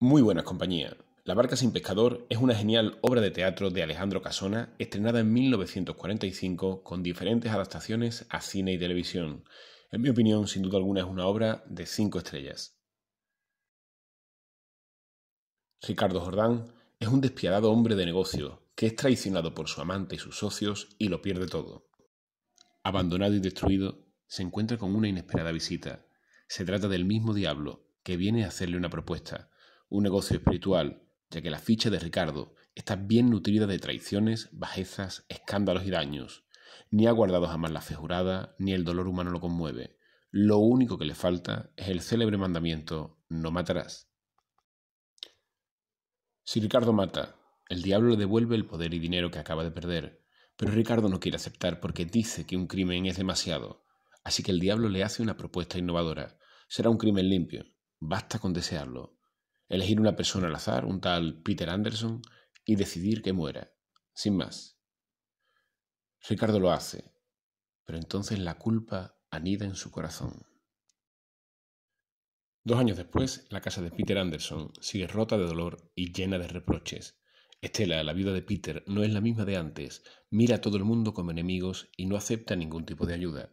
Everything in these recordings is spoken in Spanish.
Muy buenas compañía. La barca sin pescador es una genial obra de teatro de Alejandro Casona, estrenada en 1945 con diferentes adaptaciones a cine y televisión. En mi opinión, sin duda alguna, es una obra de cinco estrellas. Ricardo Jordán es un despiadado hombre de negocio que es traicionado por su amante y sus socios y lo pierde todo. Abandonado y destruido, se encuentra con una inesperada visita. Se trata del mismo diablo que viene a hacerle una propuesta un negocio espiritual, ya que la ficha de Ricardo está bien nutrida de traiciones, bajezas, escándalos y daños. Ni ha guardado jamás la fe jurada, ni el dolor humano lo conmueve. Lo único que le falta es el célebre mandamiento no matarás. Si Ricardo mata, el diablo le devuelve el poder y dinero que acaba de perder, pero Ricardo no quiere aceptar porque dice que un crimen es demasiado, así que el diablo le hace una propuesta innovadora. Será un crimen limpio, basta con desearlo, elegir una persona al azar, un tal Peter Anderson, y decidir que muera, sin más. Ricardo lo hace, pero entonces la culpa anida en su corazón. Dos años después, la casa de Peter Anderson sigue rota de dolor y llena de reproches. Estela, la viuda de Peter, no es la misma de antes, mira a todo el mundo como enemigos y no acepta ningún tipo de ayuda.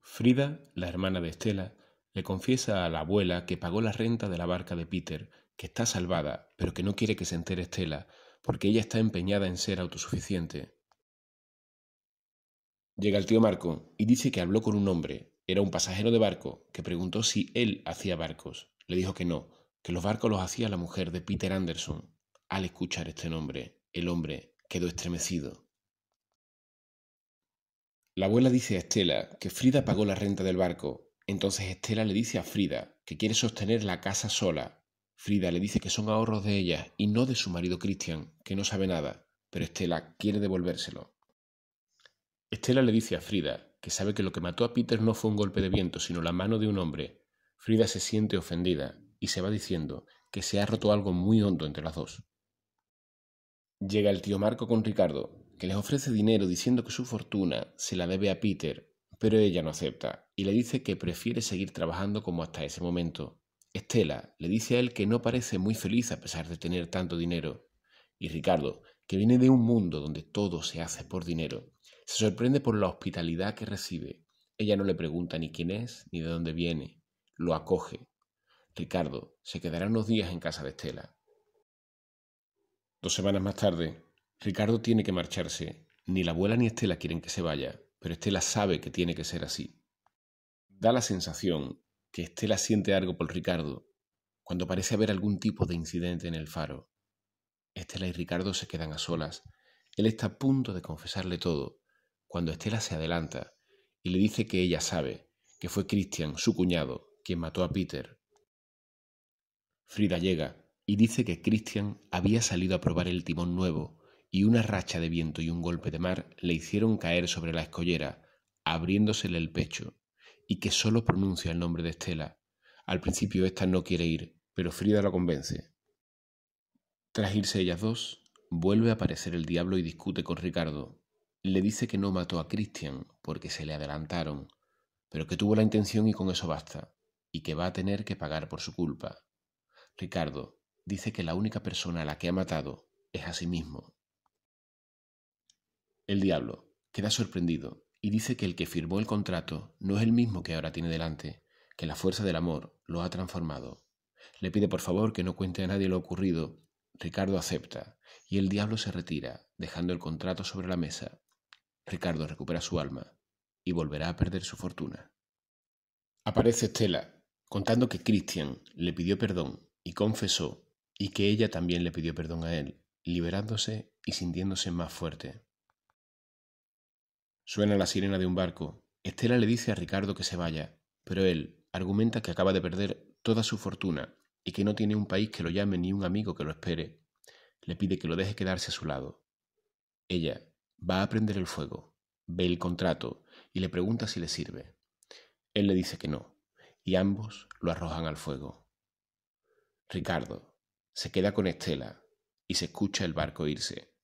Frida, la hermana de Estela, le confiesa a la abuela que pagó la renta de la barca de Peter, que está salvada, pero que no quiere que se entere Estela, porque ella está empeñada en ser autosuficiente. Llega el tío Marco y dice que habló con un hombre, era un pasajero de barco, que preguntó si él hacía barcos. Le dijo que no, que los barcos los hacía la mujer de Peter Anderson. Al escuchar este nombre, el hombre quedó estremecido. La abuela dice a Estela que Frida pagó la renta del barco entonces Estela le dice a Frida que quiere sostener la casa sola. Frida le dice que son ahorros de ella y no de su marido Christian que no sabe nada, pero Estela quiere devolvérselo. Estela le dice a Frida que sabe que lo que mató a Peter no fue un golpe de viento, sino la mano de un hombre. Frida se siente ofendida y se va diciendo que se ha roto algo muy hondo entre las dos. Llega el tío Marco con Ricardo, que les ofrece dinero diciendo que su fortuna se la debe a Peter pero ella no acepta y le dice que prefiere seguir trabajando como hasta ese momento. Estela le dice a él que no parece muy feliz a pesar de tener tanto dinero. Y Ricardo, que viene de un mundo donde todo se hace por dinero, se sorprende por la hospitalidad que recibe. Ella no le pregunta ni quién es ni de dónde viene, lo acoge. Ricardo se quedará unos días en casa de Estela. Dos semanas más tarde, Ricardo tiene que marcharse. Ni la abuela ni Estela quieren que se vaya, pero Estela sabe que tiene que ser así. Da la sensación que Estela siente algo por Ricardo cuando parece haber algún tipo de incidente en el faro. Estela y Ricardo se quedan a solas. Él está a punto de confesarle todo, cuando Estela se adelanta y le dice que ella sabe que fue Christian, su cuñado, quien mató a Peter. Frida llega y dice que Christian había salido a probar el timón nuevo y una racha de viento y un golpe de mar le hicieron caer sobre la escollera, abriéndosele el pecho, y que solo pronuncia el nombre de Estela. Al principio ésta no quiere ir, pero Frida la convence. Tras irse ellas dos, vuelve a aparecer el diablo y discute con Ricardo. Le dice que no mató a Cristian porque se le adelantaron, pero que tuvo la intención y con eso basta, y que va a tener que pagar por su culpa. Ricardo dice que la única persona a la que ha matado es a sí mismo el diablo queda sorprendido y dice que el que firmó el contrato no es el mismo que ahora tiene delante, que la fuerza del amor lo ha transformado. Le pide por favor que no cuente a nadie lo ocurrido. Ricardo acepta y el diablo se retira, dejando el contrato sobre la mesa. Ricardo recupera su alma y volverá a perder su fortuna. Aparece Estela, contando que Cristian le pidió perdón y confesó, y que ella también le pidió perdón a él, liberándose y sintiéndose más fuerte. Suena la sirena de un barco. Estela le dice a Ricardo que se vaya, pero él argumenta que acaba de perder toda su fortuna y que no tiene un país que lo llame ni un amigo que lo espere. Le pide que lo deje quedarse a su lado. Ella va a prender el fuego, ve el contrato y le pregunta si le sirve. Él le dice que no, y ambos lo arrojan al fuego. Ricardo se queda con Estela y se escucha el barco irse.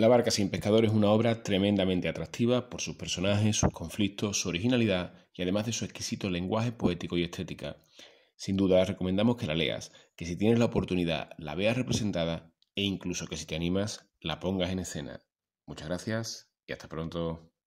La barca sin pescador es una obra tremendamente atractiva por sus personajes, sus conflictos, su originalidad y además de su exquisito lenguaje poético y estética. Sin duda recomendamos que la leas, que si tienes la oportunidad la veas representada e incluso que si te animas la pongas en escena. Muchas gracias y hasta pronto.